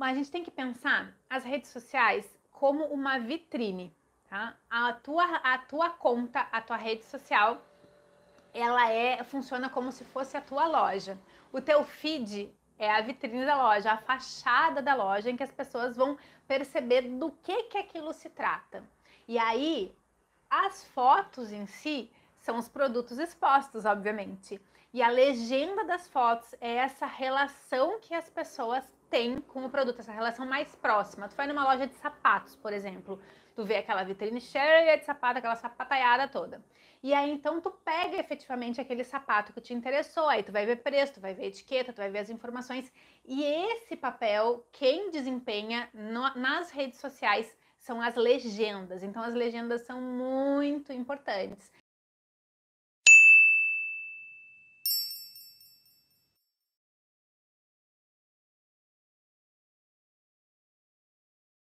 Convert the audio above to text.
a gente tem que pensar as redes sociais como uma vitrine, tá? A tua, a tua conta, a tua rede social, ela é funciona como se fosse a tua loja. O teu feed é a vitrine da loja, a fachada da loja em que as pessoas vão perceber do que que aquilo se trata. E aí as fotos em si são os produtos expostos, obviamente. E a legenda das fotos é essa relação que as pessoas têm com o produto, essa relação mais próxima. Tu vai numa loja de sapatos, por exemplo, tu vê aquela vitrine cheia de sapato, aquela sapataiada toda. E aí então tu pega efetivamente aquele sapato que te interessou, aí tu vai ver preço, tu vai ver etiqueta, tu vai ver as informações. E esse papel quem desempenha no, nas redes sociais são as legendas. Então as legendas são muito importantes.